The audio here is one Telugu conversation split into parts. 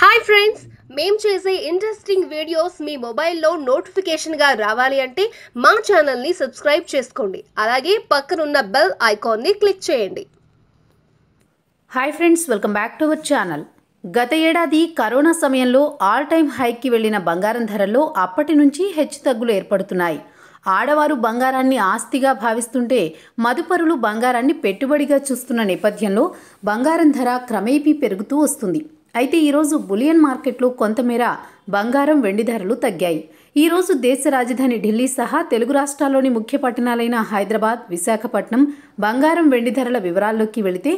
హాయ్ ఫ్రెండ్స్ మేం చేసే ఇంట్రెస్టింగ్ వీడియోస్ మీ మొబైల్లో నోటిఫికేషన్గా రావాలి అంటే మా ఛానల్ని సబ్స్క్రైబ్ చేసుకోండి అలాగే పక్కనున్న బెల్ ఐకాన్ని క్లిక్ చేయండి hi friends welcome back to our channel గత ఏడాది కరోనా సమయంలో ఆల్ టైమ్ హైకి వెళ్లిన బంగారం ధరల్లో అప్పటి నుంచి హెచ్చు తగ్గులు ఏర్పడుతున్నాయి ఆడవారు బంగారాన్ని ఆస్తిగా భావిస్తుంటే మదుపరులు బంగారాన్ని పెట్టుబడిగా చూస్తున్న నేపథ్యంలో బంగారం ధర క్రమేపీ పెరుగుతూ వస్తుంది అయితే ఈరోజు బులియన్ మార్కెట్లు కొంతమేర బంగారం వెండి ధరలు తగ్గాయి ఈరోజు దేశ రాజధాని ఢిల్లీ సహా తెలుగు రాష్ట్రాల్లోని ముఖ్య పట్టణాలైన హైదరాబాద్ విశాఖపట్నం బంగారం వెండి ధరల వివరాల్లోకి వెళితే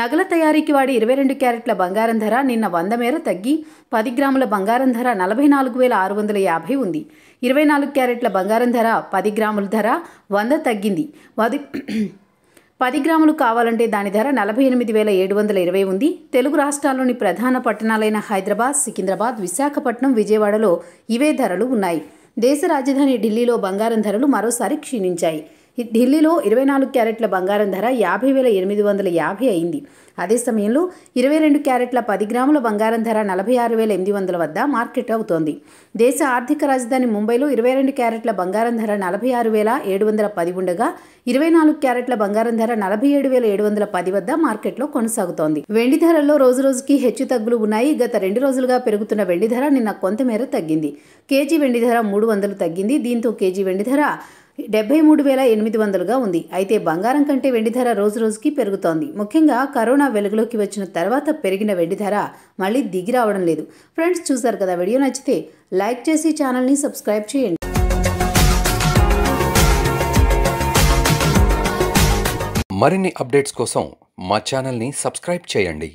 నగల తయారీకి వాడి ఇరవై రెండు క్యారెట్ల బంగారం ధర నిన్న వంద మేర తగ్గి పది గ్రాముల బంగారం ధర నలభై నాలుగు వేల ఆరు వందల యాభై ఉంది ఇరవై నాలుగు క్యారెట్ల బంగారం ధర పది గ్రాముల ధర వంద తగ్గింది వది పది గ్రాములు కావాలంటే దాని ధర నలభై ఎనిమిది వేల ఏడు వందల ఇరవై ఉంది తెలుగు రాష్ట్రాల్లోని ప్రధాన పట్టణాలైన హైదరాబాద్ సికింద్రాబాద్ విశాఖపట్నం విజయవాడలో ఇవే ధరలు ఉన్నాయి దేశ రాజధాని ఢిల్లీలో బంగారం ధరలు మరోసారి క్షీణించాయి ఢిల్లీలో ఇరవై నాలుగు క్యారెట్ల బంగారం ధర యాభై వేల ఎనిమిది వందల యాభై అయింది అదే సమయంలో ఇరవై రెండు క్యారెట్ల పది గ్రాముల బంగారం ధర నలభై ఆరు వేల ఎనిమిది వందల వద్ద మార్కెట్ అవుతోంది దేశ ఆర్థిక రాజధాని ముంబైలో ఇరవై రెండు క్యారెట్ల బంగారం ధర నలభై ఆరు వేల ఏడు వందల పది ఉండగా ఇరవై నాలుగు క్యారెట్ల బంగారం ధర నలభై ఏడు వేల ఏడు వందల పది వద్ద మార్కెట్లో కొనసాగుతోంది వెండి ధరల్లో రోజు రోజుకి హెచ్చు తగ్గులు ఉన్నాయి గత రెండు రోజులుగా పెరుగుతున్న వెండి ధర నిన్న కొంతమేర తగ్గింది కేజీ వెండి ధర మూడు వందలు తగ్గింది దీంతో కేజీ వెండి ధర డెబ్బై మూడు వేల ఎనిమిది వందలుగా ఉంది అయితే బంగారం కంటే వెండి ధర రోజు రోజుకి పెరుగుతోంది ముఖ్యంగా కరోనా వెలుగులోకి వచ్చిన తర్వాత పెరిగిన వెండి ధర మళ్ళీ దిగి రావడం లేదు ఫ్రెండ్స్ చూసారు కదా వీడియో నచ్చితే లైక్ చేసి ఛానల్ని సబ్స్క్రైబ్ చేయండి మరిన్ని అప్డేట్స్ కోసం మా ఛానల్ని సబ్స్క్రైబ్ చేయండి